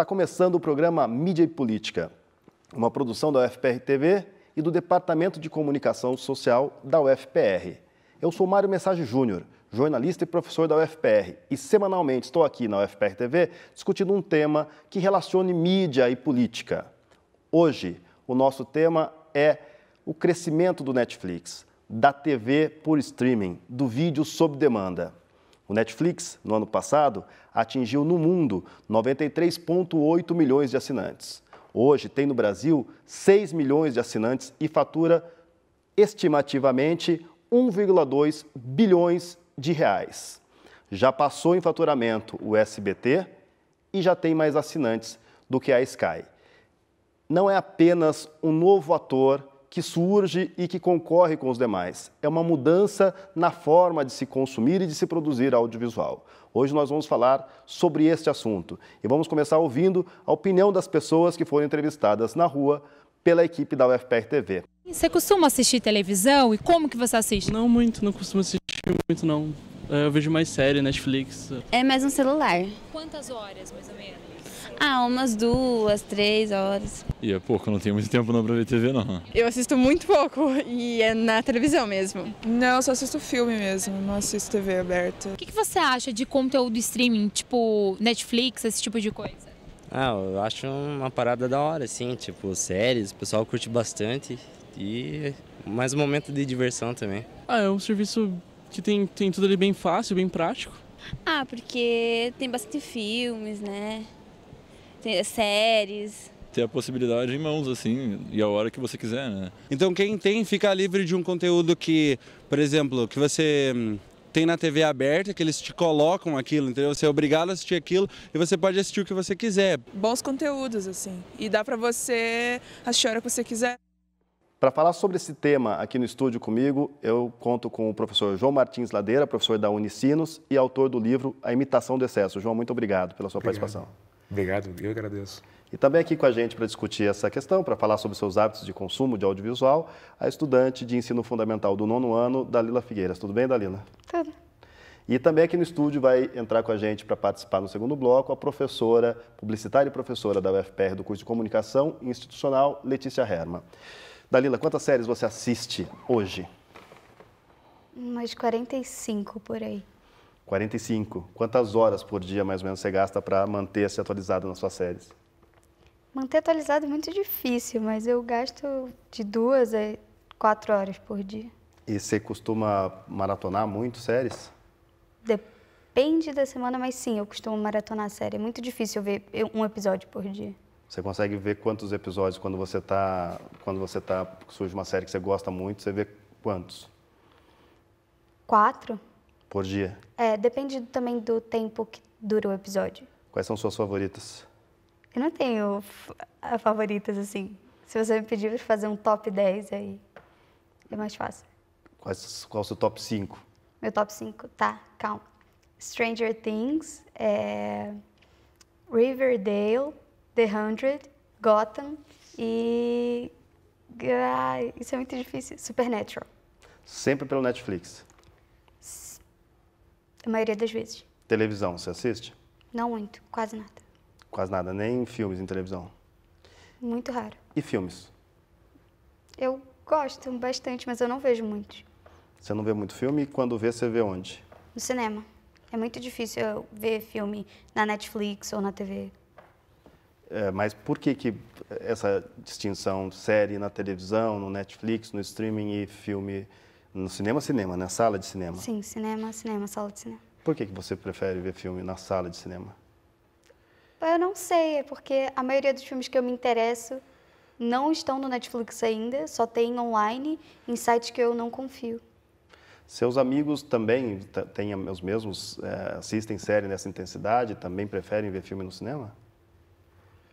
Está começando o programa Mídia e Política, uma produção da UFPR TV e do Departamento de Comunicação Social da UFPR. Eu sou Mário Mensage Júnior, jornalista e professor da UFPR, e semanalmente estou aqui na UFPR TV discutindo um tema que relacione mídia e política. Hoje, o nosso tema é o crescimento do Netflix, da TV por streaming, do vídeo sob demanda. O Netflix, no ano passado, atingiu no mundo 93,8 milhões de assinantes. Hoje tem no Brasil 6 milhões de assinantes e fatura estimativamente 1,2 bilhões de reais. Já passou em faturamento o SBT e já tem mais assinantes do que a Sky. Não é apenas um novo ator que surge e que concorre com os demais. É uma mudança na forma de se consumir e de se produzir audiovisual. Hoje nós vamos falar sobre este assunto e vamos começar ouvindo a opinião das pessoas que foram entrevistadas na rua pela equipe da UFPR TV. Você costuma assistir televisão e como que você assiste? Não muito, não costumo assistir muito não. É, eu vejo mais série, Netflix. É mais um celular. Quantas horas, mais ou menos? Ah, umas duas, três horas. E é pouco, eu não tenho muito tempo não pra ver TV, não. Eu assisto muito pouco e é na televisão mesmo. Não, eu só assisto filme mesmo, não assisto TV aberta. O que, que você acha de conteúdo streaming, tipo Netflix, esse tipo de coisa? Ah, eu acho uma parada da hora, assim, tipo, séries, o pessoal curte bastante e mais um momento de diversão também. Ah, é um serviço que tem, tem tudo ali bem fácil, bem prático. Ah, porque tem bastante filmes, né? tem séries. Ter a possibilidade em mãos, assim, e a hora que você quiser, né? Então quem tem fica livre de um conteúdo que, por exemplo, que você hum, tem na TV aberta, que eles te colocam aquilo, entendeu? Você é obrigado a assistir aquilo e você pode assistir o que você quiser. Bons conteúdos, assim. E dá para você assistir a hora que você quiser. Para falar sobre esse tema aqui no estúdio comigo, eu conto com o professor João Martins Ladeira, professor da Unicinos e autor do livro A Imitação do Excesso. João, muito obrigado pela sua obrigado. participação. Obrigado, eu agradeço. E também aqui com a gente para discutir essa questão, para falar sobre seus hábitos de consumo de audiovisual, a estudante de ensino fundamental do nono ano, Dalila Figueiras. Tudo bem, Dalila? Tudo. E também aqui no estúdio vai entrar com a gente para participar no segundo bloco a professora, publicitária e professora da UFPR do curso de Comunicação Institucional, Letícia Herman. Dalila, quantas séries você assiste hoje? Umas 45 por aí. 45. Quantas horas por dia, mais ou menos, você gasta para manter-se assim, atualizado nas suas séries? Manter atualizado é muito difícil, mas eu gasto de duas a quatro horas por dia. E você costuma maratonar muito séries? Depende da semana, mas sim, eu costumo maratonar série. É muito difícil ver um episódio por dia. Você consegue ver quantos episódios quando você tá, quando você tá surge uma série que você gosta muito, você vê quantos? Quatro por dia? É, depende também do tempo que dura o episódio. Quais são suas favoritas? Eu não tenho favoritas assim. Se você me pedir para fazer um top 10 aí, é mais fácil. Quais, qual é o seu top 5? Meu top 5, tá, calma. Stranger Things, é... Riverdale, The Hundred, Gotham e. Ah, isso é muito difícil. Supernatural. Sempre pelo Netflix. A maioria das vezes. Televisão, você assiste? Não muito, quase nada. Quase nada, nem filmes em televisão? Muito raro. E filmes? Eu gosto bastante, mas eu não vejo muitos. Você não vê muito filme e quando vê, você vê onde? No cinema. É muito difícil eu ver filme na Netflix ou na TV. É, mas por que, que essa distinção série na televisão, no Netflix, no streaming e filme no cinema, cinema, né? Sala de cinema. Sim, cinema, cinema, sala de cinema. Por que, que você prefere ver filme na sala de cinema? Eu não sei, é porque a maioria dos filmes que eu me interesso não estão no Netflix ainda, só tem online, em sites que eu não confio. Seus amigos também têm os mesmos, é, assistem série nessa intensidade, também preferem ver filme no cinema?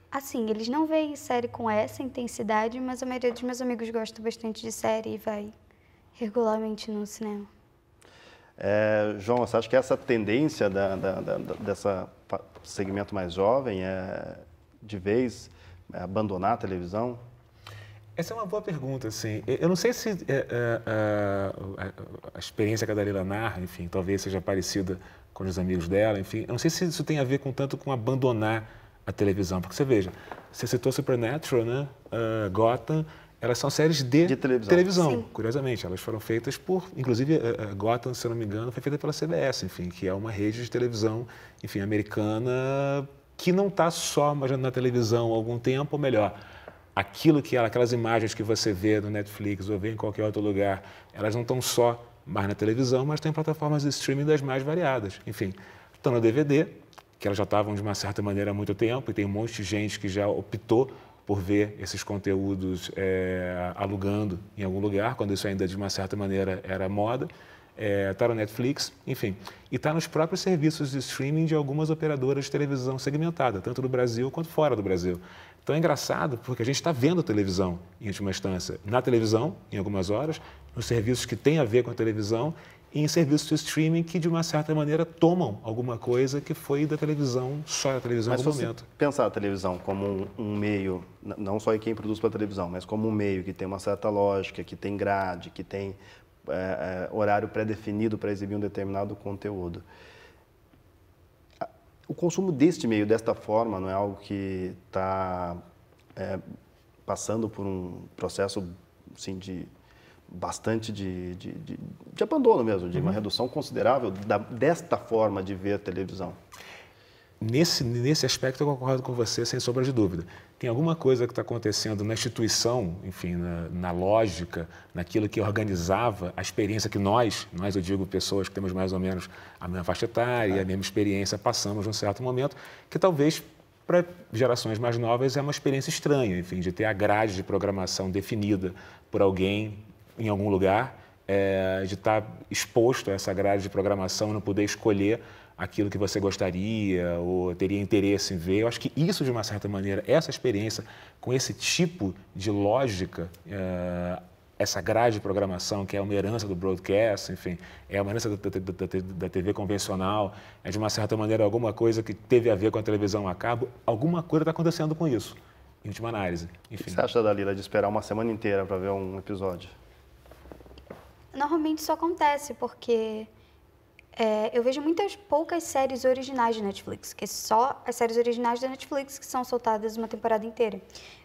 Assim, eles não veem série com essa intensidade, mas a maioria dos meus amigos gosta bastante de série e vai regularmente no cinema. É, João, você acha que essa tendência da, da, da, dessa segmento mais jovem é de vez é abandonar a televisão? Essa é uma boa pergunta, assim. Eu não sei se é, é, a, a experiência que a Dalila narra, enfim, talvez seja parecida com os amigos dela, enfim. Eu não sei se isso tem a ver com tanto com abandonar a televisão, porque você veja, você citou Supernatural, né? Uh, Gotham, elas são séries de, de televisão, televisão curiosamente. Elas foram feitas por, inclusive, uh, Gotham, se não me engano, foi feita pela CBS, enfim, que é uma rede de televisão, enfim, americana que não está só na televisão há algum tempo, ou melhor, aquilo que ela, aquelas imagens que você vê no Netflix ou vê em qualquer outro lugar, elas não estão só mais na televisão, mas tem plataformas de streaming das mais variadas. Enfim, estão no DVD, que elas já estavam de uma certa maneira há muito tempo, e tem um monte de gente que já optou por ver esses conteúdos é, alugando em algum lugar, quando isso ainda de uma certa maneira era moda. Está eh, é, no Netflix, enfim. E está nos próprios serviços de streaming de algumas operadoras de televisão segmentada, tanto no Brasil quanto fora do Brasil. Então é engraçado porque a gente está vendo televisão, em última instância, na televisão, em algumas horas, nos serviços que têm a ver com a televisão em serviços de streaming que, de uma certa maneira, tomam alguma coisa que foi da televisão, só da televisão mas no momento. pensar a televisão como um, um, meio, não só em quem produz para a televisão, mas como um meio que tem uma certa lógica, que tem grade, que tem é, é, horário pré-definido para exibir um determinado conteúdo. O consumo deste meio, desta forma, não é algo que está é, passando por um processo assim, de bastante de, de, de, de abandono mesmo, de uma uhum. redução considerável da, desta forma de ver a televisão. Nesse, nesse aspecto eu concordo com você, sem sombra de dúvida. Tem alguma coisa que está acontecendo na instituição, enfim, na, na, lógica, naquilo que organizava a experiência que nós, nós eu digo pessoas que temos mais ou menos a mesma faixa etária, é. a mesma experiência, passamos num certo momento, que talvez para gerações mais novas é uma experiência estranha, enfim, de ter a grade de programação definida por alguém em algum lugar, é, de estar exposto a essa grade de programação, não poder escolher aquilo que você gostaria ou teria interesse em ver. Eu acho que isso, de uma certa maneira, essa experiência com esse tipo de lógica, é, essa grade de programação que é uma herança do broadcast, enfim, é uma herança da, da, da, da, TV convencional, é de uma certa maneira alguma coisa que teve a ver com a televisão a cabo, alguma coisa está acontecendo com isso, em última análise. O que você acha, Dalila, de esperar uma semana inteira para ver um episódio? normalmente isso acontece porque é, eu vejo muitas poucas séries originais de Netflix, que é só as séries originais da Netflix que são soltadas uma temporada inteira.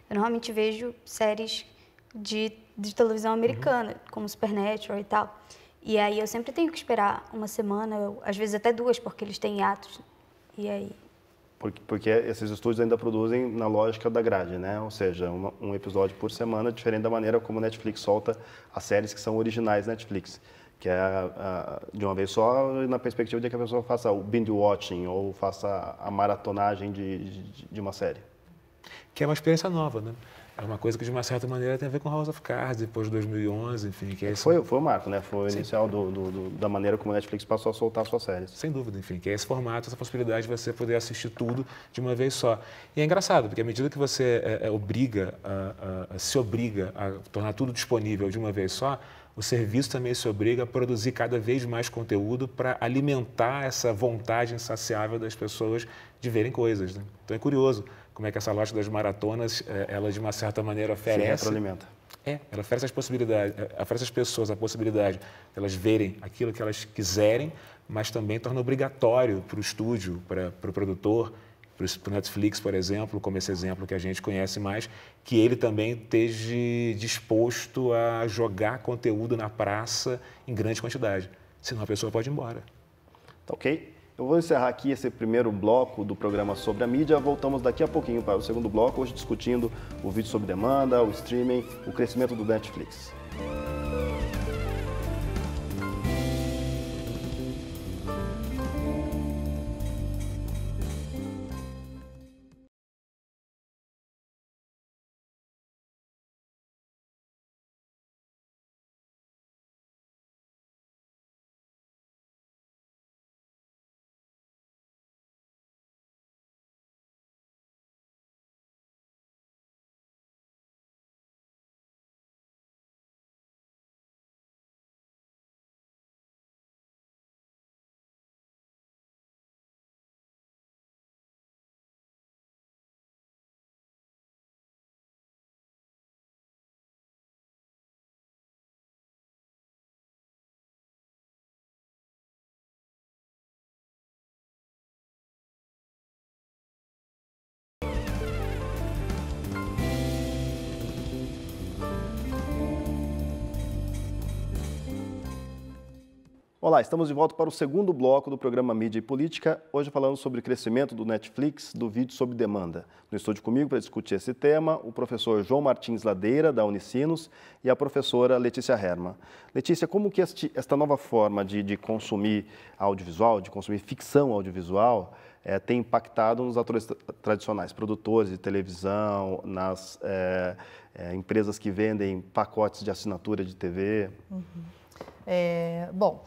Eu normalmente vejo séries de, de televisão americana, uhum. como Supernatural e tal. E aí eu sempre tenho que esperar uma semana, às vezes até duas, porque eles têm atos. E aí porque, porque esses estúdios ainda produzem na lógica da grade, né? Ou seja, uma, um episódio por semana, diferente da maneira como Netflix solta as séries que são originais Netflix que é a, ah, a, de uma vez só, na perspectiva de que a pessoa faça o binge watching ou faça a maratonagem de, de, de uma série. Que é uma experiência nova, né? É uma coisa que, de uma certa maneira, tem a ver com House of Cards, depois de 2011, enfim. Que é foi, esse... foi o marco, né? Foi o inicial do, do, do, da maneira como a Netflix passou a soltar suas séries. Sem dúvida, enfim. Que é esse formato, essa possibilidade de você poder assistir tudo de uma vez só. E é engraçado, porque à medida que você é, é, obriga, a, a, a, se obriga a tornar tudo disponível de uma vez só, o serviço também se obriga a produzir cada vez mais conteúdo para alimentar essa vontade insaciável das pessoas de verem coisas. Né? Então é curioso como é que essa lógica das maratonas, eh, ela de uma certa maneira oferece... Se alimenta. É, ela oferece as possibilidades, eh, oferece às pessoas a possibilidade de elas verem aquilo que elas quiserem, mas também torna obrigatório para o estúdio, para, para o produtor, para o Netflix, por exemplo, como esse exemplo que a gente conhece mais, que ele também esteja disposto a jogar conteúdo na praça em grande quantidade. Senão a pessoa pode ir embora. Tá ok. Eu vou encerrar aqui esse primeiro bloco do programa sobre a mídia. Voltamos daqui a pouquinho para o segundo bloco, hoje discutindo o vídeo sob demanda, o streaming, o crescimento do Netflix. Olá, estamos de volta para o segundo bloco do programa Mídia e Política, hoje falando sobre o crescimento do Netflix, do vídeo sob demanda. No estúdio comigo para discutir esse tema, o professor João Martins Ladeira, da Unicinos, e a professora Letícia Herman. Letícia, como que este, esta nova forma de, de, consumir audiovisual, de consumir ficção audiovisual, é, tem impactado nos atores tradicionais, produtores de televisão, nas é, é, empresas que vendem pacotes de assinatura de TV? Uhum. É, bom,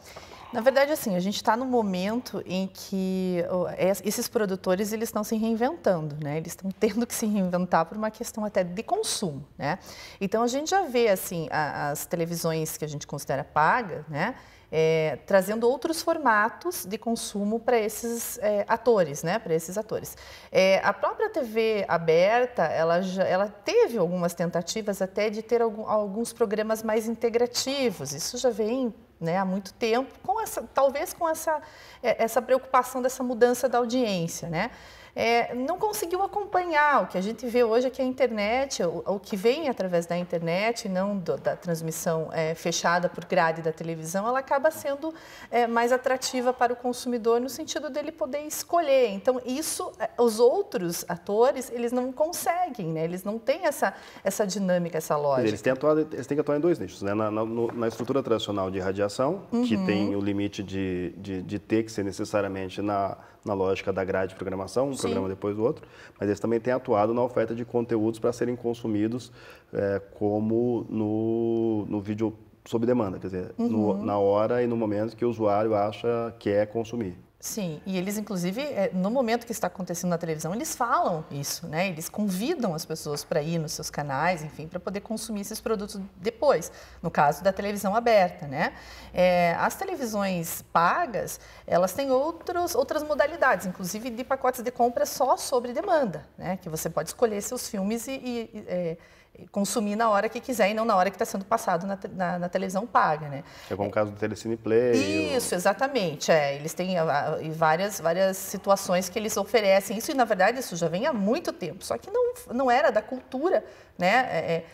na verdade, assim, a gente está num momento em que é, esses produtores eles estão se reinventando, né? Eles estão tendo que se reinventar por uma questão até de consumo, né? Então a gente já vê assim a, as televisões que a gente considera paga, né? é, trazendo outros formatos de consumo para esses é, atores, né? Para esses atores. É, a própria TV aberta, ela, já, ela teve algumas tentativas até de ter algum, alguns programas mais integrativos. Isso já vem né, há muito tempo, com essa, talvez com essa, é, essa preocupação dessa mudança da audiência. Né? é, não conseguiu acompanhar. O que a gente vê hoje é que a internet, o, o que vem através da internet, não do, da transmissão é, fechada por grade da televisão, ela acaba sendo é, mais atrativa para o consumidor no sentido dele poder escolher. Então, isso, é, os outros atores, eles não conseguem, né? eles não têm essa, essa dinâmica, essa lógica. Eles têm, atuado, eles têm que atuar em dois nichos, né? na, na, na estrutura tradicional de radiação, uhum. que tem o limite de, de, de ter que ser necessariamente na na lógica da grade de programação, um Sim. programa depois do outro, mas eles também têm atuado na oferta de conteúdos para serem consumidos é, como no, no vídeo sob demanda, quer dizer, uhum. no, na hora e no momento que o usuário acha que é consumir. Sim, e eles, inclusive, é, no momento que está acontecendo na televisão, eles falam isso, né? Eles convidam as pessoas para ir nos seus canais, enfim, para poder consumir esses produtos depois, no caso da televisão aberta, né? É, as televisões pagas, elas têm outros, outras modalidades, inclusive de pacotes de compra só sobre demanda, né? Que você pode escolher seus filmes e, e, é, consumir na hora que quiser e não na hora que está sendo passado na, na, na, televisão paga, né? É como o caso do Telecine Play. Isso, ou... exatamente. É, eles têm várias, várias situações que eles oferecem isso e, na verdade, isso já vem há muito tempo, só que não, não era da cultura, né? É, é,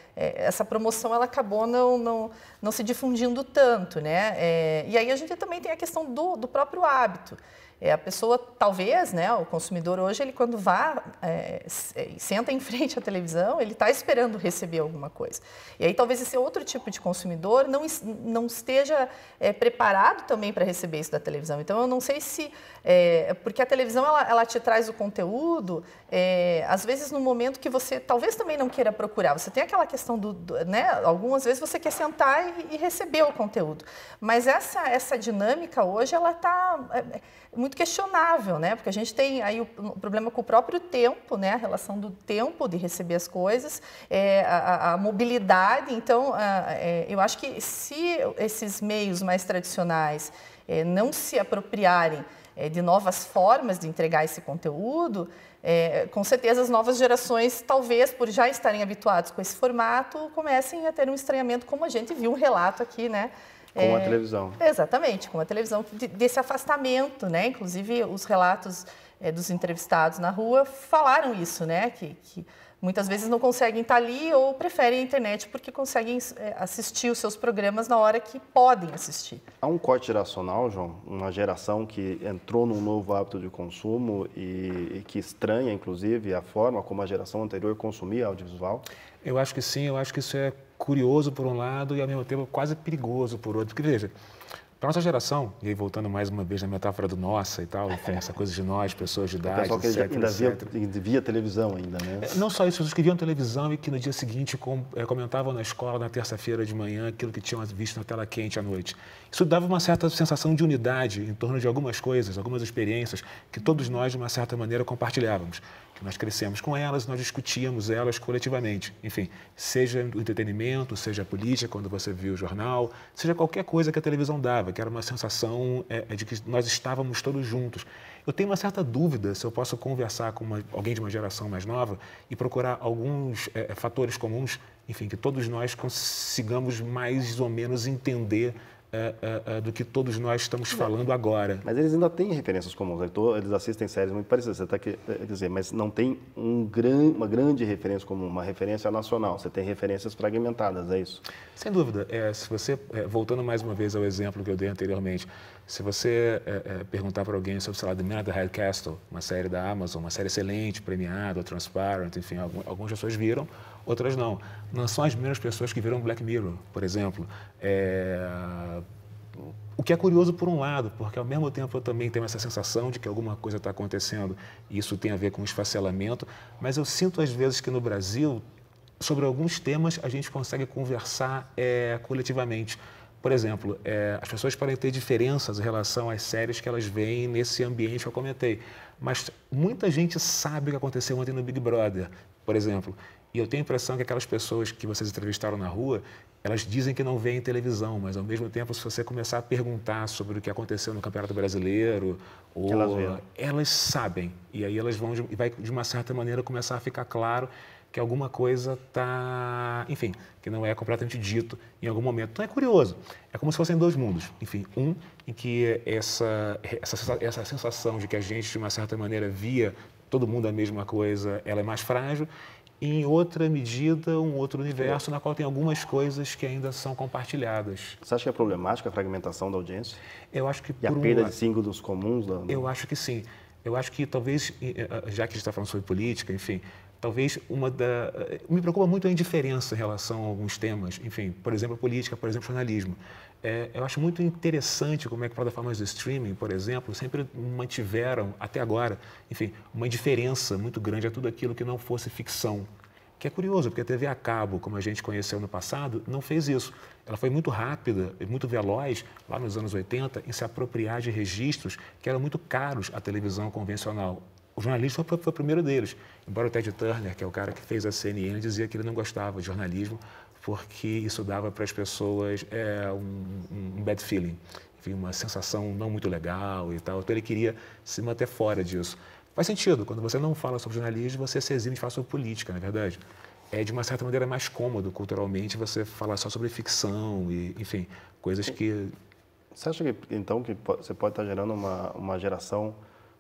é essa promoção, ela acabou não, não, não se difundindo tanto, né? É, e aí a gente também tem a questão do, do próprio hábito. É, a pessoa, talvez, né, o consumidor hoje, ele quando vá, é, é senta em frente à televisão, ele está esperando receber alguma coisa. E aí talvez esse outro tipo de consumidor não, não esteja é, preparado também para receber isso da televisão. Então eu não sei se, é, porque a televisão ela, ela, te traz o conteúdo, é, às vezes no momento que você talvez também não queira procurar. Você tem aquela questão do, do né, algumas vezes você quer sentar e, e, receber o conteúdo. Mas essa, essa dinâmica hoje, ela está muito questionável, né? Porque a gente tem aí o, problema com o próprio tempo, né? A relação do tempo de receber as coisas, é, a, a, mobilidade. Então, a, é, eu acho que se esses meios mais tradicionais é, não se apropriarem é, de novas formas de entregar esse conteúdo, é, com certeza as novas gerações, talvez por já estarem habituados com esse formato, comecem a ter um estranhamento, como a gente viu um relato aqui, né? Com é, a televisão. Exatamente, com a televisão, desse afastamento, né? Inclusive, os relatos é, dos entrevistados na rua falaram isso, né? Que, que, muitas vezes não conseguem estar ali ou preferem a internet porque conseguem é, assistir os seus programas na hora que podem assistir. Há um corte geracional, João, uma geração que entrou num novo hábito de consumo e, e que estranha, inclusive, a forma como a geração anterior consumia audiovisual? Eu acho que sim, eu acho que isso é curioso por um lado e ao mesmo tempo quase perigoso por outro. Porque veja, para nossa geração, e aí voltando mais uma vez na metáfora do nossa e tal, essa coisa de nós, pessoas de idade, o pessoal que ainda via, via, televisão ainda, né? É, não só isso, pessoas que viam televisão e que no dia seguinte eh, comentavam na escola, na terça-feira de manhã, aquilo que tinham visto na tela quente à noite. Isso dava uma certa sensação de unidade em torno de algumas coisas, algumas experiências que todos nós, de uma certa maneira, compartilhávamos. Nós crescemos com elas, nós discutíamos elas coletivamente. Enfim, seja o entretenimento, seja a política, quando você viu o jornal, seja qualquer coisa que a televisão dava, que era uma sensação é, é, de que nós estávamos todos juntos. Eu tenho uma certa dúvida se eu posso conversar com uma, alguém de uma geração mais nova e procurar alguns é, é fatores comuns, enfim, que todos nós consigamos mais ou menos entender é, é, é, do que todos nós estamos é. falando agora. Mas eles ainda têm referências comuns, né? eles assistem séries muito parecidas, você está é, querendo dizer, mas não tem um gran, uma grande referência comum, uma referência nacional, você tem referências fragmentadas, é isso? Sem dúvida. É, se você, voltando mais uma vez ao exemplo que eu dei anteriormente, se você perguntar para alguém sobre, sei lá, The Man of the High Castle, uma série da Amazon, uma série excelente, premiada, Transparent, enfim, algumas pessoas viram, outras não. Não são as mesmas pessoas que viram Black Mirror, por exemplo. É... O que é curioso por um lado, porque ao mesmo tempo eu também tenho essa sensação de que alguma coisa está acontecendo, e isso tem a ver com o esfacelamento, mas eu sinto às vezes que no Brasil, sobre alguns temas, a gente consegue conversar é, coletivamente. Por exemplo, é, as pessoas podem ter diferenças em relação às séries que elas veem nesse ambiente que eu comentei, mas muita gente sabe o que aconteceu ontem no Big Brother, por exemplo. E eu tenho a impressão que aquelas pessoas que vocês entrevistaram na rua, elas dizem que não veem televisão, mas ao mesmo tempo, se você começar a perguntar sobre o que aconteceu no Campeonato Brasileiro, ou, elas, elas, sabem. E aí elas vão, de, vai de uma certa maneira começar a ficar claro que alguma coisa está, enfim, que não é completamente dito em algum momento. Então é curioso, é como se fossem dois mundos. Enfim, um em que essa, essa, essa sensação de que a gente, de uma certa maneira, via todo mundo a mesma coisa, ela é mais frágil, e, em outra medida, um outro universo é. na qual tem algumas coisas que ainda são compartilhadas. Você acha que é problemática a fragmentação da audiência? Eu acho que e por a perda uma... de símbolos comuns? Da... Eu acho que sim. Eu acho que talvez, já que a gente está falando sobre política, enfim, talvez uma da. Me preocupa muito a indiferença em relação a alguns temas, enfim, por exemplo, política, por exemplo, jornalismo. É, eu acho muito interessante como é que plataformas de streaming, por exemplo, sempre mantiveram, até agora, enfim, uma indiferença muito grande a tudo aquilo que não fosse ficção. Que é curioso, porque a TV a cabo, como a gente conheceu no passado, não fez isso. Ela foi muito rápida e muito veloz, lá nos anos 80, em se apropriar de registros que eram muito caros à televisão convencional. O jornalista foi, foi o primeiro deles. Embora o Ted Turner, que é o cara que fez a CNN, dizia que ele não gostava de jornalismo porque isso dava para as pessoas é, um, um bad feeling, enfim, uma sensação não muito legal e tal. Então ele queria se manter fora disso. Faz sentido, quando você não fala sobre jornalismo, você se exime de falar sobre política, na é verdade. É de uma certa maneira mais cômodo culturalmente você falar só sobre ficção e, enfim, coisas que. Você acha que então que você pode estar gerando uma, uma geração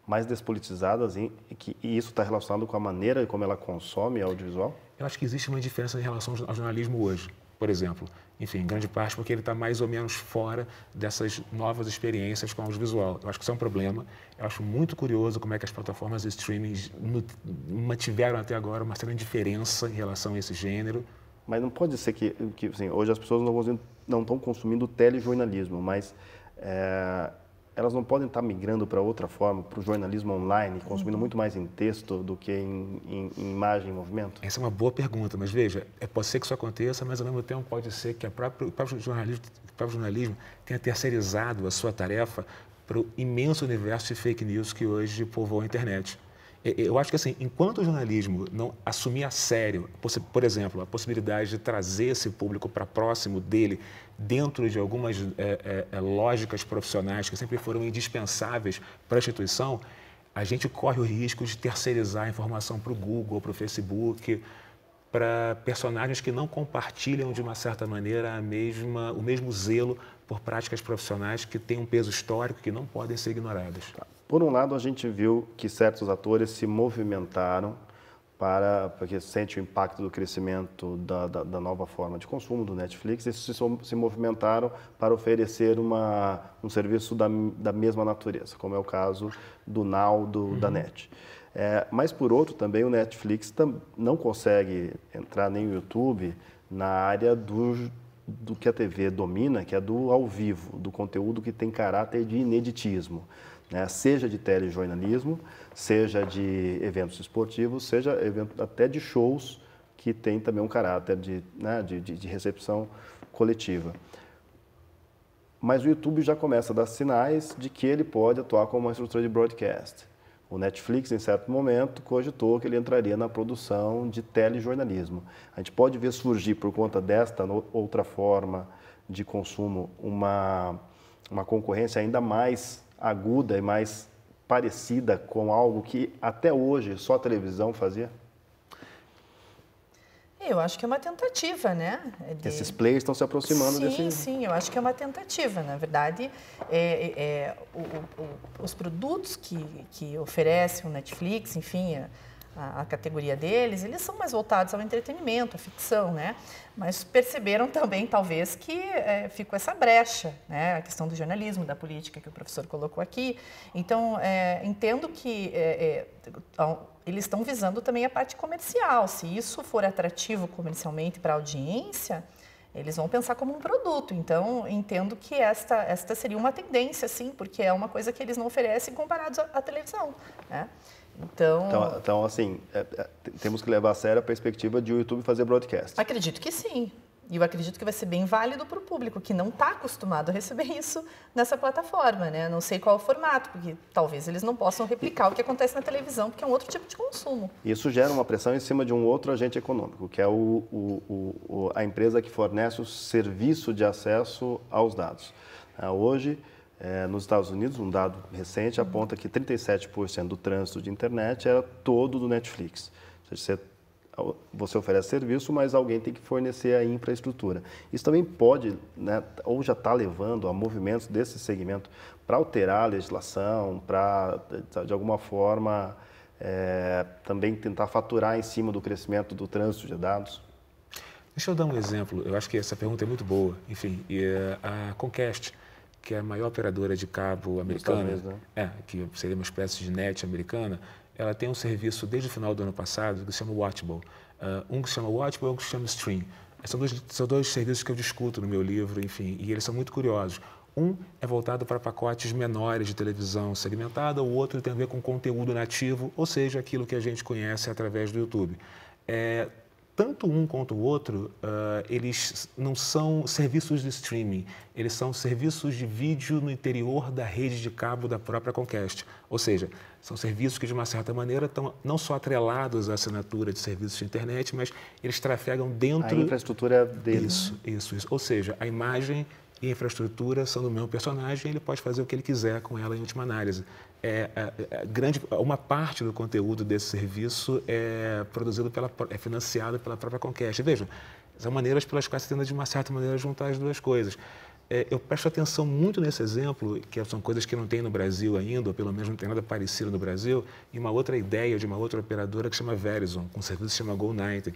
mais assim, e, que, e isso está relacionado com a maneira como ela consome audiovisual? Eu acho que existe uma diferença em relação ao jornalismo hoje por exemplo. Enfim, em grande parte porque ele está mais ou menos fora dessas novas experiências com audiovisual. Eu acho que isso é um problema. Eu acho muito curioso como é que as plataformas de streaming mantiveram até agora uma certa diferença em relação a esse gênero. Mas não pode ser que, que assim, hoje as pessoas não estão consumindo telejornalismo, mas é elas não podem estar migrando para outra forma, para o jornalismo online, consumindo muito mais em texto do que em, em, em imagem e movimento? Essa é uma boa pergunta, mas veja, é, pode ser que isso aconteça, mas ao mesmo tempo pode ser que própria, o, próprio jornalismo, o próprio jornalismo tenha terceirizado a sua tarefa para o imenso universo de fake news que hoje povoa a internet. É, é, eu acho que, assim, enquanto o jornalismo não assumir a sério, por exemplo, a possibilidade de trazer esse público para próximo dele, dentro de algumas é, é, é, lógicas profissionais que sempre foram indispensáveis para a instituição, a gente corre o risco de terceirizar a informação para o Google, para o Facebook, para personagens que não compartilham de uma certa maneira a mesma, o mesmo zelo por práticas profissionais que têm um peso histórico que não podem ser ignoradas. Tá. Por um lado, a gente viu que certos atores se movimentaram para porque sente o impacto do crescimento da, da, da nova forma de consumo do Netflix e se, se movimentaram para oferecer uma, um serviço da, da mesma natureza, como é o caso do Now, do, uhum. da NET. É, mas, por outro, também o Netflix tam, não consegue entrar nem o YouTube na área do, do que a TV domina, que é do ao vivo, do conteúdo que tem caráter de ineditismo né? seja de telejornalismo, seja de eventos esportivos, seja evento, até de shows que tem também um caráter de, né? de, de, de recepção coletiva. Mas o YouTube já começa a dar sinais de que ele pode atuar como uma estrutura de broadcast. O Netflix, em certo momento, cogitou que ele entraria na produção de telejornalismo. A gente pode ver surgir, por conta desta outra forma de consumo, uma, uma concorrência ainda mais aguda e mais parecida com algo que até hoje só a televisão fazia? Eu acho que é uma tentativa, né? De... Esses players estão se aproximando sim, desse... Sim, sim, eu acho que é uma tentativa. Na verdade, é, é, é o, o, os produtos que, que oferece o Netflix, enfim, é, a, a, categoria deles, eles são mais voltados ao entretenimento, à ficção, né? Mas perceberam também, talvez, que é, ficou essa brecha, né? A questão do jornalismo, da política que o professor colocou aqui. Então, é, entendo que é, é eles estão visando também a parte comercial. Se isso for atrativo comercialmente para a audiência, eles vão pensar como um produto. Então, entendo que esta, esta seria uma tendência, sim, porque é uma coisa que eles não oferecem comparados à, à televisão, né? Então, então, então assim, é, é, temos que levar a sério a perspectiva de o YouTube fazer broadcast. Acredito que sim. E eu acredito que vai ser bem válido para o público que não está acostumado a receber isso nessa plataforma, né? Não sei qual é o formato, porque talvez eles não possam replicar o que acontece na televisão, porque é um outro tipo de consumo. Isso gera uma pressão em cima de um outro agente econômico, que é o, o, o a empresa que fornece o serviço de acesso aos dados. Ah, hoje, é, nos Estados Unidos, um dado recente aponta que 37% do trânsito de internet era todo do Netflix. Ou seja, você, você oferece serviço, mas alguém tem que fornecer a infraestrutura. Isso também pode, né, ou já está levando a movimentos desse segmento para alterar a legislação, para, de alguma forma, é, também tentar faturar em cima do crescimento do trânsito de dados? Deixa eu dar um exemplo. Eu acho que essa pergunta é muito boa. Enfim, é, a Conquest que é a maior operadora de cabo americana, né? é, que seria uma espécie de net americana, ela tem um serviço desde o final do ano passado que se chama Watchable. Uh, um que se chama Watchable e um que se chama Stream. São dois, são dois serviços que eu discuto no meu livro, enfim, e eles são muito curiosos. Um é voltado para pacotes menores de televisão segmentada, o outro tem a ver com conteúdo nativo, ou seja, aquilo que a gente conhece através do YouTube. É, tanto um quanto o outro, uh, eles não são serviços de streaming, eles são serviços de vídeo no interior da rede de cabo da própria Comcast. Ou seja, são serviços que, de uma certa maneira, estão não só atrelados à assinatura de serviços de internet, mas eles trafegam dentro... A infraestrutura deles. Isso, isso, isso. Ou seja, a imagem e a infraestrutura são do mesmo personagem, ele pode fazer o que ele quiser com ela em última análise. É, é, é, grande, uma parte do conteúdo desse serviço é produzido pela, é financiado pela própria Conquest. Vejam, são maneiras pelas quais você tenta, de uma certa maneira, juntar as duas coisas. É, eu presto atenção muito nesse exemplo, que são coisas que não tem no Brasil ainda, ou pelo menos não tem nada parecido no Brasil, e uma outra ideia de uma outra operadora que chama Verizon, com um serviço que chama GoNight,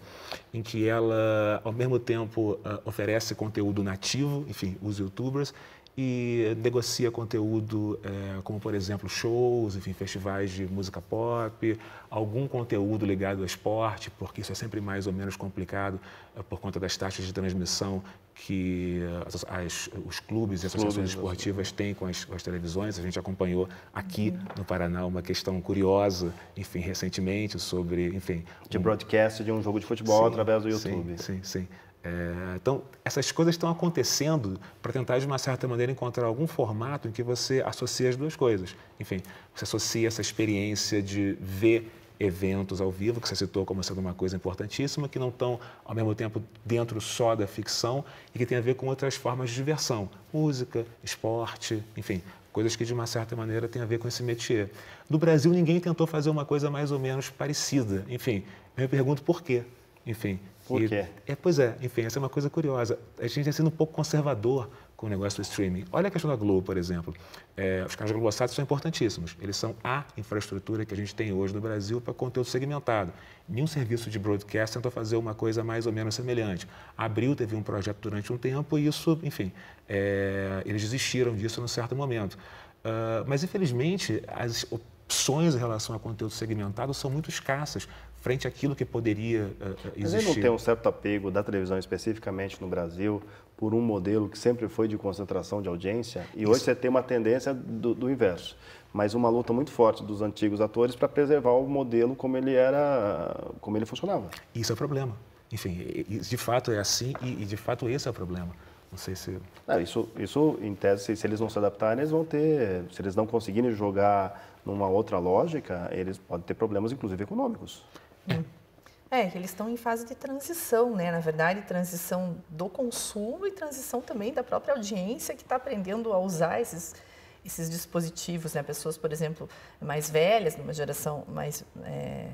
em que ela, ao mesmo tempo, ah, oferece conteúdo nativo, enfim, os youtubers, e negocia conteúdo é, como, por exemplo, shows, enfim, festivais de música pop, algum conteúdo ligado ao esporte, porque isso é sempre mais ou menos complicado é, por conta das taxas de transmissão que é, as, as, os clubes e associações esportivas têm com as, com as, televisões. A gente acompanhou aqui uhum. no Paraná uma questão curiosa, enfim, recentemente, sobre, enfim... De um... broadcast de um jogo de futebol sim, através do YouTube. Sim, sim, sim. É, então, essas coisas estão acontecendo para tentar, de uma certa maneira, encontrar algum formato em que você associe as duas coisas. Enfim, você associa essa experiência de ver eventos ao vivo, que você citou como sendo uma coisa importantíssima, que não estão, ao mesmo tempo, dentro só da ficção e que tem a ver com outras formas de diversão, música, esporte, enfim, coisas que, de uma certa maneira, têm a ver com esse métier. No Brasil, ninguém tentou fazer uma coisa mais ou menos parecida. Enfim, eu me pergunto por quê. Enfim, por e, É, pois é, enfim, essa é uma coisa curiosa. A gente está sendo um pouco conservador com o negócio do streaming. Olha a questão da Globo, por exemplo. É, os canais Globosat são importantíssimos. Eles são a infraestrutura que a gente tem hoje no Brasil para conteúdo segmentado. Nenhum serviço de broadcast tentou fazer uma coisa mais ou menos semelhante. Abril teve um projeto durante um tempo e isso, enfim, é, eles desistiram disso num certo momento. Uh, mas, infelizmente, as opções em relação a conteúdo segmentado são muito escassas frente àquilo que poderia uh, existir. Mas não tem um certo apego da televisão especificamente no Brasil por um modelo que sempre foi de concentração de audiência e Isso. hoje você tem uma tendência do, do inverso mas uma luta muito forte dos antigos atores para preservar o modelo como ele era, como ele funcionava. Isso é o problema. Enfim, de fato é assim e, de fato esse é o problema. Não sei se não, é, isso, isso em tese, se, eles não se adaptarem, eles vão ter, se eles não conseguirem jogar numa outra lógica, eles podem ter problemas, inclusive econômicos. É. é, eles estão em fase de transição, né? Na verdade, transição do consumo e transição também da própria audiência que está aprendendo a usar esses, esses dispositivos, né? Pessoas, por exemplo, mais velhas, numa geração mais é,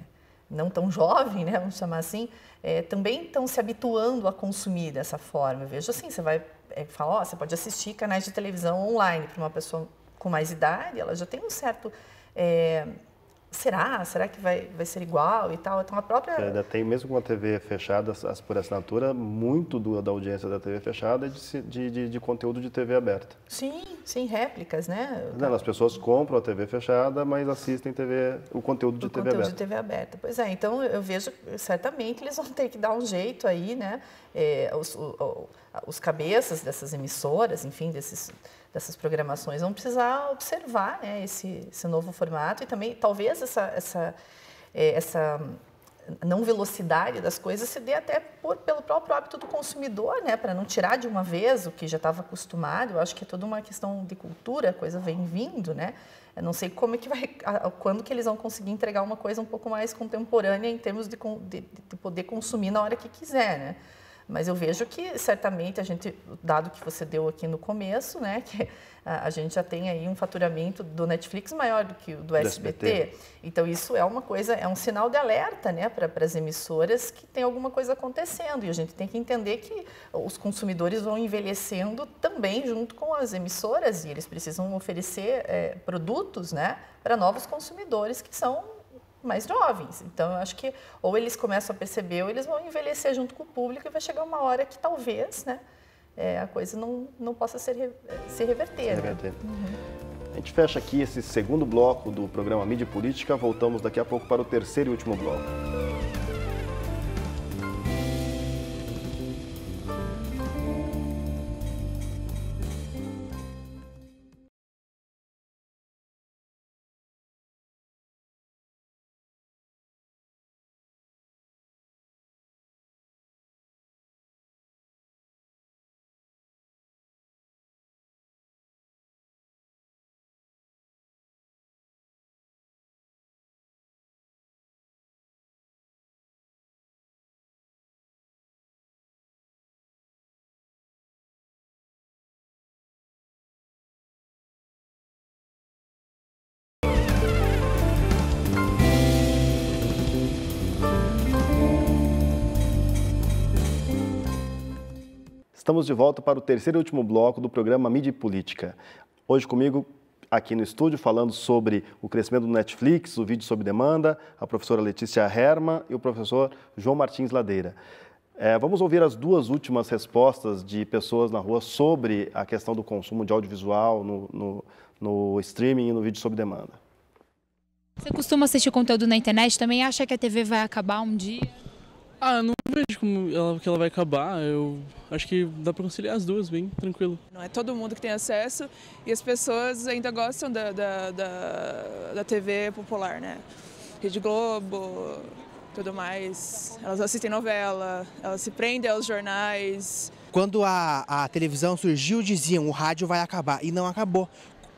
não tão jovem, né? Vamos chamar assim, é, também estão se habituando a consumir dessa forma. Veja assim, você vai é, falar, ó, você pode assistir canais de televisão online para uma pessoa com mais idade, ela já tem um certo é, será? Será que vai, vai ser igual e tal? Então a própria. É, ainda tem, mesmo com a TV fechada, as, por assinatura, muito do, da audiência da TV fechada é de, de, de, de, conteúdo de TV aberta. Sim, sim, réplicas, né? Não, as pessoas compram a TV fechada, mas assistem TV, o conteúdo de o TV conteúdo aberta. de TV aberta. Pois é, então eu vejo certamente eles vão ter que dar um jeito aí, né? É, os, o, os cabeças dessas emissoras, enfim, desses dessas programações. Vamos precisar observar né, esse, esse novo formato e também talvez essa, essa, eh, essa não velocidade das coisas se dê até por, pelo próprio hábito do consumidor, né, para não tirar de uma vez o que já estava acostumado. Eu acho que é toda uma questão de cultura, a coisa vem vindo, né? Eu não sei como é que vai, quando que eles vão conseguir entregar uma coisa um pouco mais contemporânea em termos de, de, de poder consumir na hora que quiser, né? Mas eu vejo que certamente a gente, dado que você deu aqui no começo, né, que a, a gente já tem aí um faturamento do Netflix maior do que o do, do SBT. SBT. Então isso é uma coisa, é um sinal de alerta, né, para as emissoras que tem alguma coisa acontecendo e a gente tem que entender que os consumidores vão envelhecendo também junto com as emissoras e eles precisam oferecer é, produtos, né, para novos consumidores que são mais jovens. Então, eu acho que ou eles começam a perceber ou eles vão envelhecer junto com o público e vai chegar uma hora que talvez né, é, a coisa não, não possa ser, se reverter. Se né? reverter. Né? Uhum. A gente fecha aqui esse segundo bloco do programa Mídia Política. Voltamos daqui a pouco para o terceiro e último bloco. Estamos de volta para o terceiro e último bloco do programa Mídia e Política. Hoje comigo aqui no estúdio falando sobre o crescimento do Netflix, o vídeo sob demanda, a professora Letícia Herma e o professor João Martins Ladeira. É, vamos ouvir as duas últimas respostas de pessoas na rua sobre a questão do consumo de audiovisual no, no, no streaming e no vídeo sob demanda. Você costuma assistir conteúdo na internet? Também acha que a TV vai acabar um dia? Ah, não vejo como ela, que ela vai acabar. Eu acho que dá para conciliar as duas bem tranquilo. Não é todo mundo que tem acesso e as pessoas ainda gostam da, da, da, da TV popular, né? Rede Globo, tudo mais. Elas assistem novela, elas se prendem aos jornais. Quando a, a televisão surgiu, diziam o rádio vai acabar e não acabou.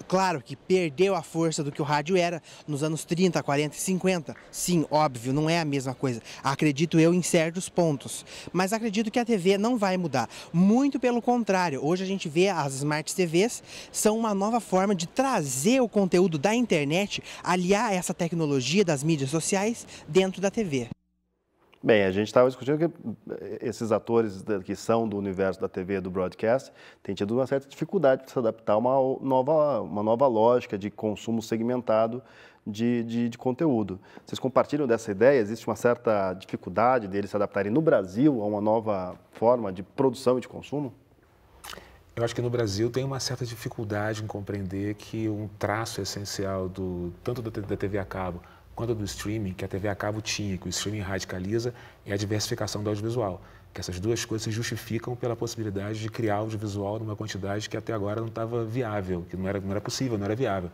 Claro que perdeu a força do que o rádio era nos anos 30, 40 e 50. Sim, óbvio, não é a mesma coisa. Acredito eu em certos pontos. Mas acredito que a TV não vai mudar. Muito pelo contrário. Hoje a gente vê as smart TVs são uma nova forma de trazer o conteúdo da internet, aliar essa tecnologia das mídias sociais dentro da TV. Bem, a gente estava discutindo que eh, esses atores que são do universo da TV, do broadcast, têm tido uma certa dificuldade para se adaptar a uma nova, uma nova lógica de consumo segmentado de, de, de, conteúdo. Vocês compartilham dessa ideia? Existe uma certa dificuldade deles se adaptarem no Brasil a uma nova forma de produção e de consumo? Eu acho que no Brasil tem uma certa dificuldade em compreender que um traço essencial do tanto da, da TV a cabo quanto do streaming, que a TV a cabo tinha, que o streaming radicaliza, é a diversificação do audiovisual. Que essas duas coisas se justificam pela possibilidade de criar audiovisual numa quantidade que até agora não estava viável, que não era, não era possível, não era viável.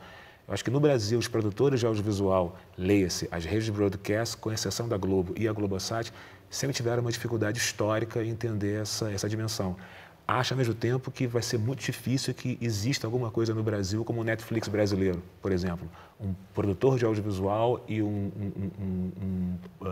Eu acho que no Brasil, os produtores de audiovisual, leia-se, as redes de broadcast, com exceção da Globo e a Globosat, sempre tiveram uma dificuldade histórica em entender essa, essa dimensão acha ao mesmo tempo que vai ser muito difícil que exista alguma coisa no Brasil como o Netflix brasileiro, por exemplo. Um produtor de audiovisual e um, um, um, uh, uh,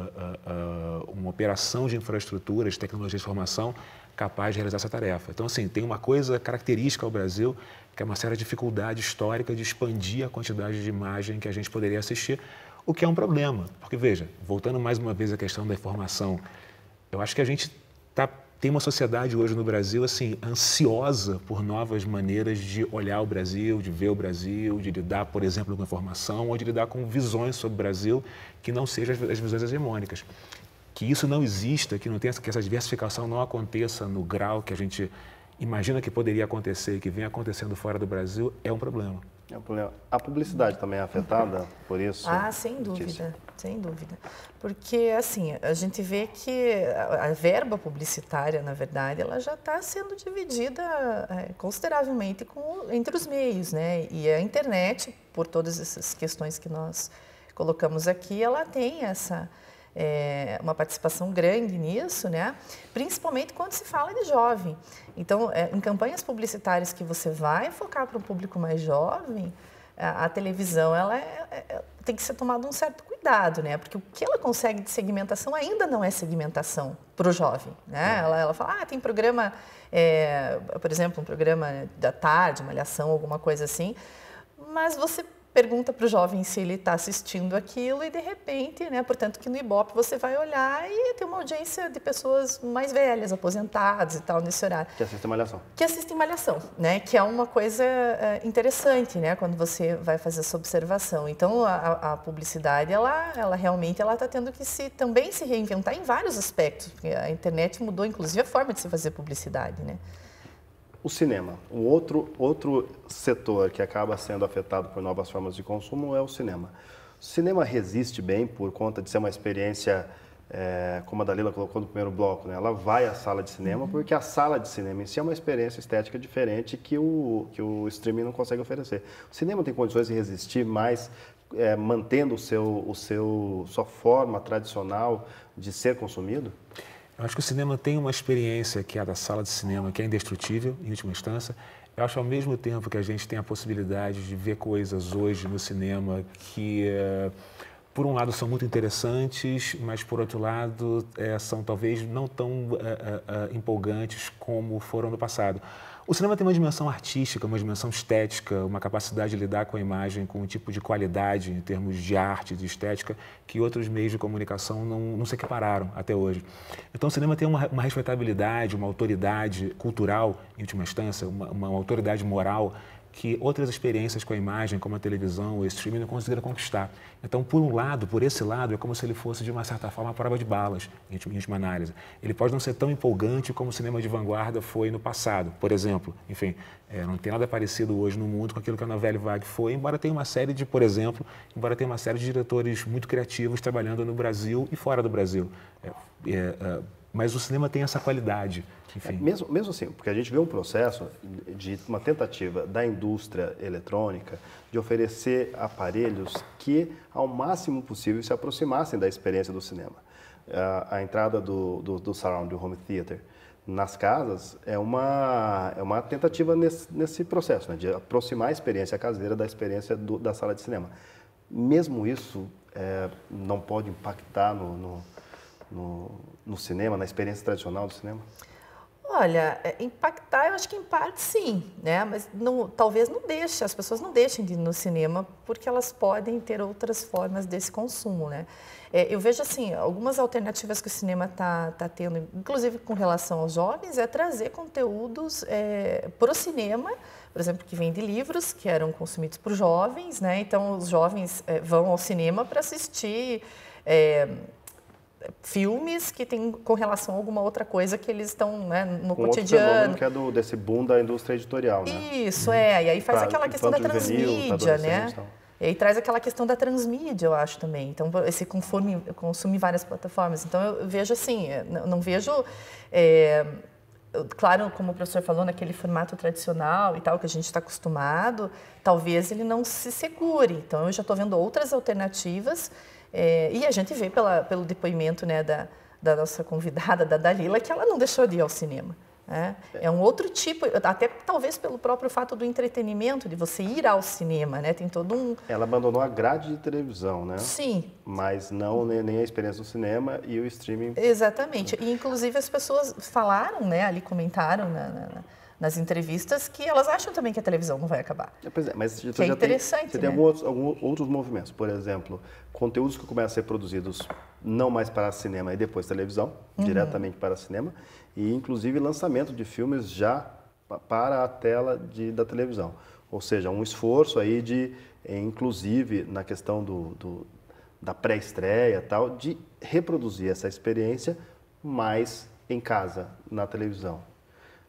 uh, uma operação de infraestrutura de tecnologia de formação capaz de realizar essa tarefa. Então, assim, tem uma coisa característica ao Brasil, que é uma certa dificuldade histórica de expandir a quantidade de imagem que a gente poderia assistir, o que é um problema. Porque, veja, voltando mais uma vez à questão da informação, eu acho que a gente está tem uma sociedade hoje no Brasil assim ansiosa por novas maneiras de olhar o Brasil, de ver o Brasil, de lidar, por exemplo, com informação ou de lidar com visões sobre o Brasil que não sejam as visões hegemônicas. Que isso não exista, que não tenha, que essa diversificação não aconteça no grau que a gente imagina que poderia acontecer e que vem acontecendo fora do Brasil é um problema. É um problema. A publicidade também é afetada por isso? Ah, sem dúvida sem dúvida. Porque, assim, a gente vê que a verba publicitária, na verdade, ela já está sendo dividida é, consideravelmente com, entre os meios, né? E a internet, por todas essas questões que nós colocamos aqui, ela tem essa... É, uma participação grande nisso, né? principalmente quando se fala de jovem. Então, é, em campanhas publicitárias que você vai focar para um público mais jovem, a, televisão ela é, é, é, tem que ser tomado um certo cuidado, né? Porque o que ela consegue de segmentação ainda não é segmentação para o jovem, né? É. Ela, ela fala, ah, tem programa, é, por exemplo, um programa da tarde, uma alhação, alguma coisa assim, mas você pergunta para o jovem se ele está assistindo aquilo e de repente, né, portanto que no Ibope você vai olhar e tem uma audiência de pessoas mais velhas, aposentadas e tal nesse horário. Que assistem malhação. Que assistem malhação, né, que é uma coisa eh, interessante, né, quando você vai fazer essa observação. Então a, a publicidade, ela, ela realmente, ela está tendo que se também se reinventar em vários aspectos. A internet mudou inclusive a forma de se fazer publicidade, né. O cinema. Um outro, outro setor que acaba sendo afetado por novas formas de consumo é o cinema. O cinema resiste bem por conta de ser uma experiência, é, como a Dalila colocou no primeiro bloco, né? ela vai à sala de cinema uhum. porque a sala de cinema em si é uma experiência estética diferente que o, que o streaming não consegue oferecer. O cinema tem condições de resistir mais é, mantendo o seu, o seu, sua forma tradicional de ser consumido? Eu acho que o cinema tem uma experiência que é a da sala de cinema, que é indestrutível, em última instância. Eu acho ao mesmo tempo que a gente tem a possibilidade de ver coisas hoje no cinema que, eh, por um lado, são muito interessantes, mas, por outro lado, eh, são talvez não tão eh, empolgantes como foram no passado. O cinema tem uma dimensão artística, uma dimensão estética, uma capacidade de lidar com a imagem, com um tipo de qualidade em termos de arte, de estética, que outros meios de comunicação não, não se equipararam até hoje. Então, o cinema tem uma, uma respeitabilidade, uma autoridade cultural, em última instância, uma, uma autoridade moral que outras experiências com a imagem, como a televisão, o streaming, não conseguiram conquistar. Então, por um lado, por esse lado, é como se ele fosse, de uma certa forma, a prova de balas, em última análise. Ele pode não ser tão empolgante como o cinema de vanguarda foi no passado, por exemplo. Enfim, é, não tem nada parecido hoje no mundo com aquilo que a novela Vague foi, embora tenha uma série de, por exemplo, embora tenha uma série de diretores muito criativos trabalhando no Brasil e fora do Brasil. É, é, é mas o cinema tem essa qualidade. Enfim. É, mesmo, mesmo assim, porque a gente vê um processo de uma tentativa da indústria eletrônica de oferecer aparelhos que, ao máximo possível, se aproximassem da experiência do cinema. A, a entrada do, do, do surround, do home theater, nas casas é uma, é uma tentativa nesse, nesse processo, né, de aproximar a experiência caseira da experiência do, da sala de cinema. Mesmo isso é, não pode impactar no, no no, no cinema, na experiência tradicional do cinema? Olha, é, impactar, eu acho que em parte sim, né? Mas não, talvez não deixe, as pessoas não deixem de ir no cinema porque elas podem ter outras formas desse consumo, né? É, eu vejo assim, algumas alternativas que o cinema está tá tendo, inclusive com relação aos jovens, é trazer conteúdos é, para o cinema, por exemplo, que vem de livros que eram consumidos por jovens, né? Então os jovens é, vão ao cinema para assistir. É, filmes que tem correlação a alguma outra coisa que eles estão né, no um cotidiano. Outro que é do, desse boom da indústria editorial, né? Isso, é. E aí faz pra, aquela questão da transmídia, né? E aí traz aquela questão da transmídia, eu acho também. Então, esse conforme, consume várias plataformas. Então, eu vejo assim, eh, não, não vejo... É, claro, como o professor falou, naquele formato tradicional e tal, que a gente está acostumado, talvez ele não se segure. Então, eu já estou vendo outras alternativas é, e a gente vê pela, pelo depoimento né, da, da nossa convidada, da Dalila, que ela não deixou de ir ao cinema. É, é um outro tipo, até talvez pelo próprio fato do entretenimento, de você ir ao cinema, né? Tem todo um... Ela abandonou a grade de televisão, né? Sim. Mas não nem a experiência do cinema e o streaming. Exatamente. E, inclusive, as pessoas falaram, né? Ali comentaram na, na, nas entrevistas que elas acham também que a televisão não vai acabar. É, pois é, mas você que é interessante. Tem, você né? tem alguns, alguns outros movimentos, por exemplo, conteúdos que começam a ser produzidos não mais para cinema e depois televisão, uhum. diretamente para cinema, e inclusive lançamento de filmes já para a tela de, da televisão. Ou seja, um esforço aí de, eh, inclusive na questão do, do da pré-estreia tal, de reproduzir essa experiência mais em casa, na televisão.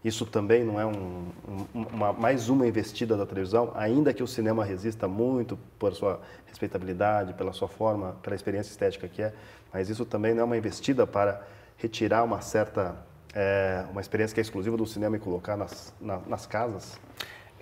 Isso também não é um, uma, mais uma investida da televisão, ainda que o cinema resista muito por sua respeitabilidade, pela sua forma, pela experiência estética que é, mas isso também não é uma investida para retirar uma certa é, uma experiência que é exclusiva do cinema e colocar nas, nas casas?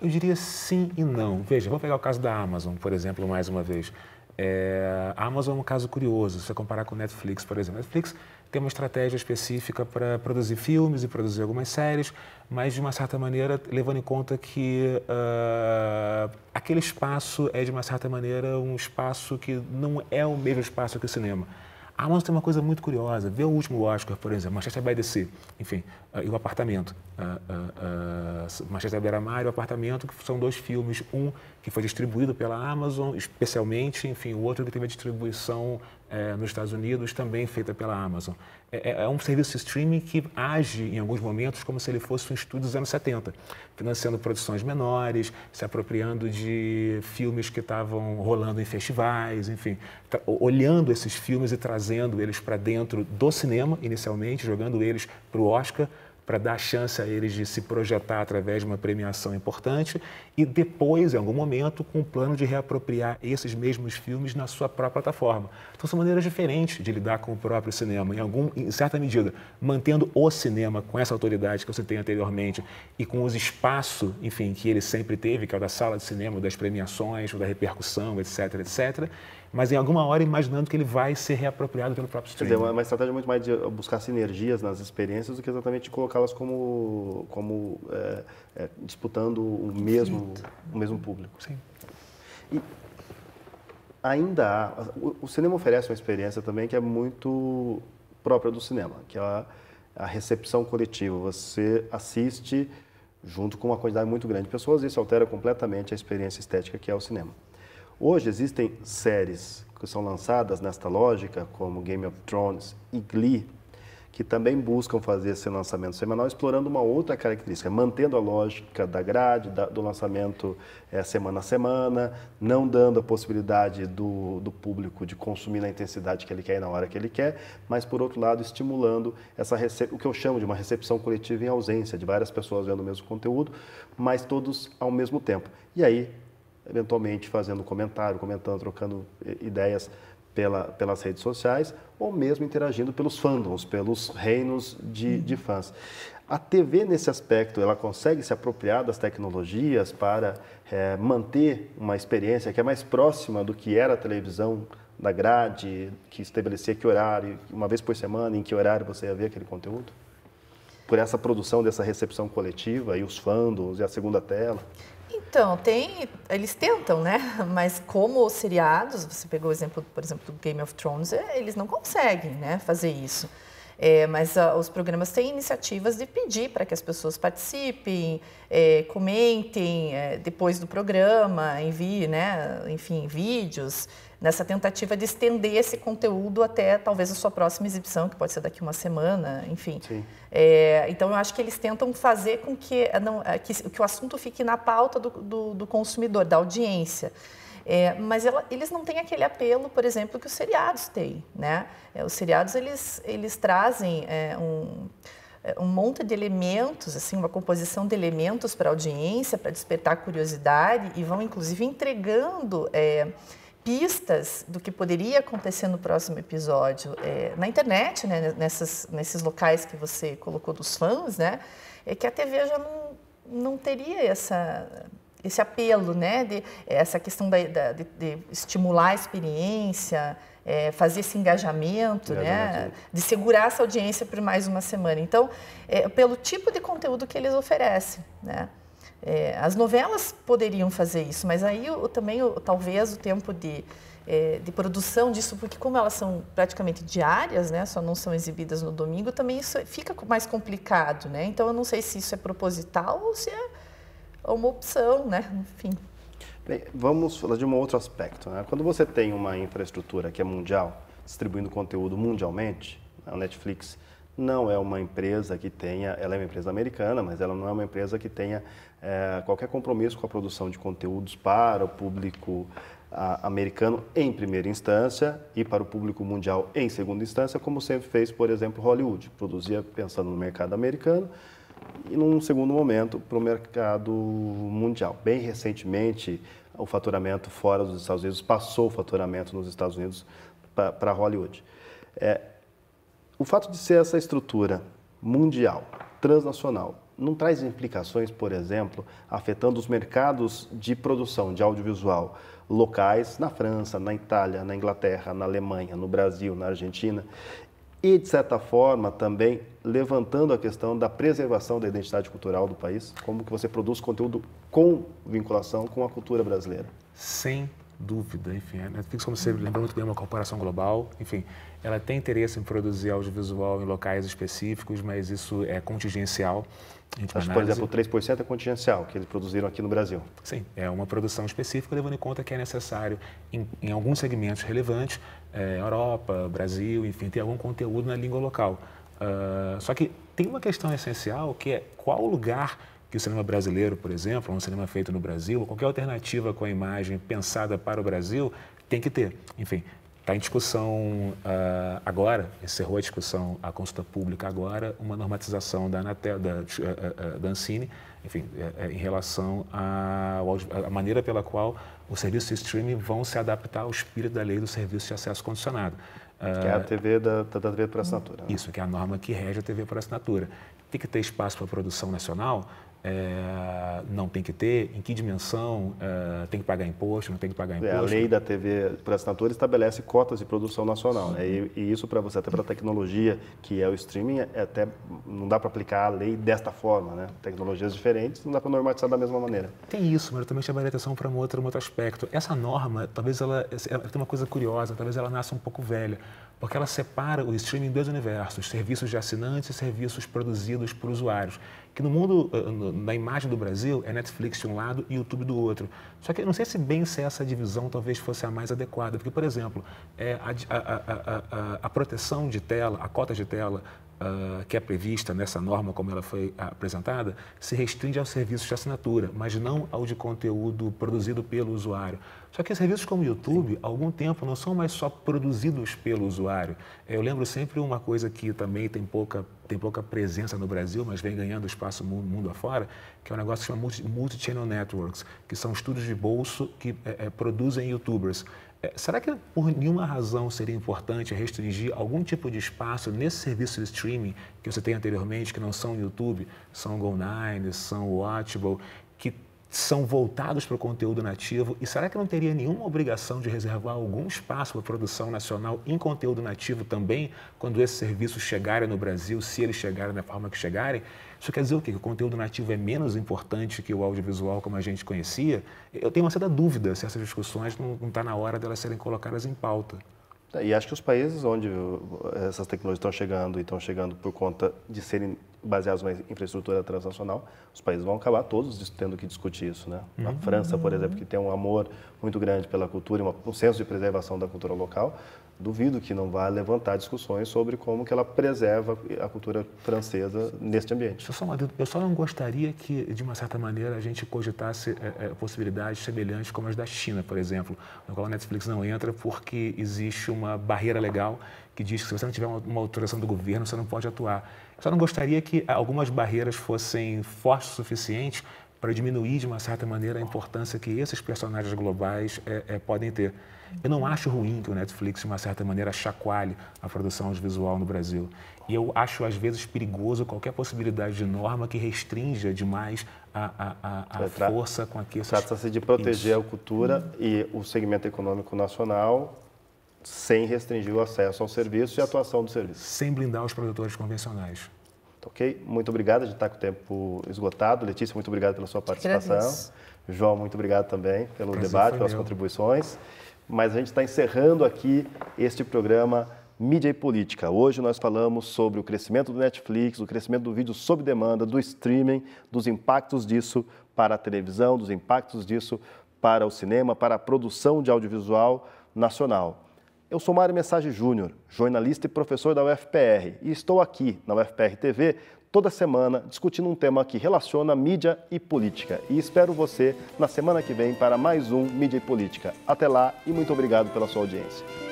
Eu diria sim e não. Veja, vamos pegar o caso da Amazon, por exemplo, mais uma vez. É, a Amazon é um caso curioso, se você comparar com o Netflix, por exemplo. Netflix tem uma estratégia específica para produzir filmes e produzir algumas séries, mas de uma certa maneira levando em conta que uh, aquele espaço é de uma certa maneira um espaço que não é o mesmo espaço que o cinema. A Amazon tem uma coisa muito curiosa. Vê o último Oscar, por exemplo, Manchester by the Sea. Enfim, Uh, e o Apartamento. Uh, ah, uh, ah, Manchester à e o Apartamento, que são dois filmes. Um que foi distribuído pela Amazon, especialmente, enfim, o outro que teve a distribuição eh, nos Estados Unidos, também feita pela Amazon. É, é, é, um serviço streaming que age, em alguns momentos, como se ele fosse um estúdio dos anos 70, financiando produções menores, se apropriando de filmes que estavam rolando em festivais, enfim, olhando esses filmes e trazendo eles para dentro do cinema, inicialmente, jogando eles para o Oscar, para dar chance a eles de se projetar através de uma premiação importante e depois, em algum momento, com o plano de reapropriar esses mesmos filmes na sua própria plataforma. Então, são maneiras diferentes de lidar com o próprio cinema, em, algum, em certa medida, mantendo o cinema com essa autoridade que você tem anteriormente e com os espaço, enfim, que ele sempre teve, que é o da sala de cinema, das premiações, da repercussão, etc, etc, mas em alguma hora imaginando que ele vai ser reapropriado pelo próprio streaming. Quer dizer, uma estratégia muito mais de buscar sinergias nas experiências do que exatamente colocá-las como, como é, é, disputando o mesmo, o mesmo público. Sim. E ainda há, o, o cinema oferece uma experiência também que é muito própria do cinema, que é a, a recepção coletiva. Você assiste junto com uma quantidade muito grande de pessoas, e isso altera completamente a experiência estética que é o cinema. Hoje existem séries que são lançadas nesta lógica, como Game of Thrones e Glee, que também buscam fazer esse lançamento semanal, explorando uma outra característica, mantendo a lógica da grade, da, do lançamento é, semana a semana, não dando a possibilidade do, do público de consumir na intensidade que ele quer e na hora que ele quer, mas, por outro lado, estimulando essa o que eu chamo de uma recepção coletiva em ausência, de várias pessoas vendo o mesmo conteúdo, mas todos ao mesmo tempo. E aí, eventualmente fazendo comentário, comentando, trocando ideias pela, pelas redes sociais ou mesmo interagindo pelos fandoms, pelos reinos de, de fãs. A TV, nesse aspecto, ela consegue se apropriar das tecnologias para é, manter uma experiência que é mais próxima do que era a televisão da grade, que estabelecia que horário, uma vez por semana, em que horário você ia ver aquele conteúdo? Por essa produção dessa recepção coletiva e os fandoms e a segunda tela? Então, tem, eles tentam, né? Mas como os seriados, você pegou o exemplo, por exemplo, do Game of Thrones, é, eles não conseguem, né, fazer isso. É, mas a, ah, os programas têm iniciativas de pedir para que as pessoas participem, é, comentem é, depois do programa, enviem, né, enfim, vídeos, nessa tentativa de estender esse conteúdo até talvez a sua próxima exibição, que pode ser daqui uma semana, enfim. É, então, eu acho que eles tentam fazer com que, eh, não, eh, que, que o assunto fique na pauta do, do, do consumidor, da audiência. É, mas ela, eles não têm aquele apelo, por exemplo, que os seriados têm, né? É, os seriados, eles, eles trazem é, um, é, um monte de elementos, assim, uma composição de elementos para a audiência, para despertar curiosidade e vão, inclusive, entregando é, pistas do que poderia acontecer no próximo episódio é, na internet, né, nessas, nesses locais que você colocou dos fãs, né, é que a TV já não, não teria essa, esse apelo, né, de, é, essa questão da, da, de, de, estimular a experiência, é, fazer esse engajamento, né, de segurar essa audiência por mais uma semana. Então, é, pelo tipo de conteúdo que eles oferecem, né. É, as novelas poderiam fazer isso, mas aí o, também o, talvez o tempo de, é, de produção disso, porque como elas são praticamente diárias, né, só não são exibidas no domingo, também isso fica mais complicado, né? Então eu não sei se isso é proposital ou se é uma opção, né? Enfim. Bem, vamos falar de um outro aspecto, né? Quando você tem uma infraestrutura que é mundial, distribuindo conteúdo mundialmente, a Netflix não é uma empresa que tenha, ela é uma empresa americana, mas ela não é uma empresa que tenha é, qualquer compromisso com a produção de conteúdos para o público a, americano em primeira instância e para o público mundial em segunda instância, como sempre fez, por exemplo, Hollywood. Produzia pensando no mercado americano e, num segundo momento, para o mercado mundial. Bem recentemente, o faturamento fora dos Estados Unidos passou o faturamento nos Estados Unidos para Hollywood. É, o fato de ser essa estrutura mundial, transnacional, não traz implicações, por exemplo, afetando os mercados de produção de audiovisual locais na França, na Itália, na Inglaterra, na Alemanha, no Brasil, na Argentina e, de certa forma, também levantando a questão da preservação da identidade cultural do país? Como que você produz conteúdo com vinculação com a cultura brasileira? Sem dúvida, enfim, a Netflix, como você lembra muito bem, é uma corporação global, enfim, ela tem interesse em produzir audiovisual em locais específicos, mas isso é contingencial. Mas, por exemplo, 3% é contingencial, que eles produziram aqui no Brasil. Sim, é uma produção específica, levando em conta que é necessário, em, em alguns segmentos relevantes, é, Europa, Brasil, enfim, ter algum conteúdo na língua local. Uh, só que tem uma questão essencial, que é qual lugar que o cinema brasileiro, por exemplo, um cinema feito no Brasil, qualquer alternativa com a imagem pensada para o Brasil, tem que ter. Enfim, Está em discussão uh, agora, encerrou a discussão, a consulta pública agora, uma normatização da Anatel, da, uh, da Ancine, enfim, em relação à maneira pela qual os serviços de streaming vão se adaptar ao espírito da lei do serviço de acesso condicionado. Que é a ah, TV da, da TV por assinatura. Né? Isso, que é a norma que rege a TV por assinatura. Tem que ter espaço para produção nacional, é, não tem que ter, em que dimensão é, tem que pagar imposto, não tem que pagar imposto. É, a lei da TV por assinatura estabelece cotas de produção nacional, né? e, e, isso para você, até para a tecnologia que é o streaming, é até não dá para aplicar a lei desta forma, né? Tecnologias diferentes não dá para normatizar da mesma maneira. Tem isso, mas eu também chamaria atenção para um outro, um outro aspecto. Essa norma, talvez ela, ela tem uma coisa curiosa, talvez ela nasça um pouco velha, porque ela separa o streaming em dois universos, serviços de assinantes e serviços produzidos por usuários, que no mundo, eh, na imagem do Brasil, é Netflix de um lado e YouTube do outro. Só que eu não sei se bem se essa divisão talvez fosse a mais adequada, porque, por exemplo, é a, a, a, a proteção de tela, a cota de tela Uh, que é prevista nessa norma, como ela foi apresentada, se restringe aos serviços de assinatura, mas não ao de conteúdo produzido pelo usuário. Só que serviços como o YouTube, há algum tempo, não são mais só produzidos pelo usuário. É, eu lembro sempre uma coisa que também tem pouca, tem pouca presença no Brasil, mas vem ganhando espaço mundo, mundo afora, que é um negócio que se chama Multi-Channel Networks, que são estudos de bolso que é, é, produzem youtubers. É, será que por nenhuma razão seria importante restringir algum tipo de espaço nesse serviço de streaming que você tem anteriormente, que não são YouTube, são Go9, são Watchable, que são voltados para o conteúdo nativo e será que não teria nenhuma obrigação de reservar algum espaço para produção nacional em conteúdo nativo também, quando esses serviços chegarem no Brasil, se eles chegarem da forma que chegarem? Isso quer dizer o quê? Que o conteúdo nativo é menos importante que o audiovisual como a gente conhecia? Eu tenho uma certa dúvida se essas discussões não está na hora delas de serem colocadas em pauta. E acho que os países onde essas tecnologias estão chegando e estão chegando por conta de serem baseados na infraestrutura transnacional, os países vão acabar todos tendo que discutir isso, né? Uhum. A França, por exemplo, que tem um amor muito grande pela cultura e um senso de preservação da cultura local, duvido que não vá levantar discussões sobre como que ela preserva a cultura francesa neste ambiente. Eu só, eu só não gostaria que, de uma certa maneira, a gente cogitasse é, é, possibilidades semelhantes como as da China, por exemplo, no qual a Netflix não entra porque existe uma barreira legal que diz que se você não tiver uma, uma autorização do governo, você não pode atuar. Só não gostaria que ah, algumas barreiras fossem fortes o suficiente para diminuir, de uma certa maneira, a importância que esses personagens globais é, é, podem ter. Eu não acho ruim que o Netflix, de uma certa maneira, chacoalhe a produção audiovisual no Brasil. E eu acho, às vezes, perigoso qualquer possibilidade de norma que restrinja demais a, a, a, a força com a que esses... Trata-se de proteger Isso. a cultura e o segmento econômico nacional sem restringir o acesso ao serviço e a atuação do serviço. Sem blindar os produtores convencionais. Tá ok? Muito obrigado, a gente está com o tempo esgotado. Letícia, muito obrigado pela sua participação. João, muito obrigado também pelo Prazer debate, pelas meu. contribuições. Mas a gente está encerrando aqui este programa Mídia e Política. Hoje nós falamos sobre o crescimento do Netflix, o crescimento do vídeo sob demanda, do streaming, dos impactos disso para a televisão, dos impactos disso para o cinema, para a produção de audiovisual nacional. Eu sou Mário Message Júnior, jornalista e professor da UFPR, e estou aqui na UFPR TV toda semana discutindo um tema que relaciona mídia e política. E espero você na semana que vem para mais um Mídia e Política. Até lá e muito obrigado pela sua audiência.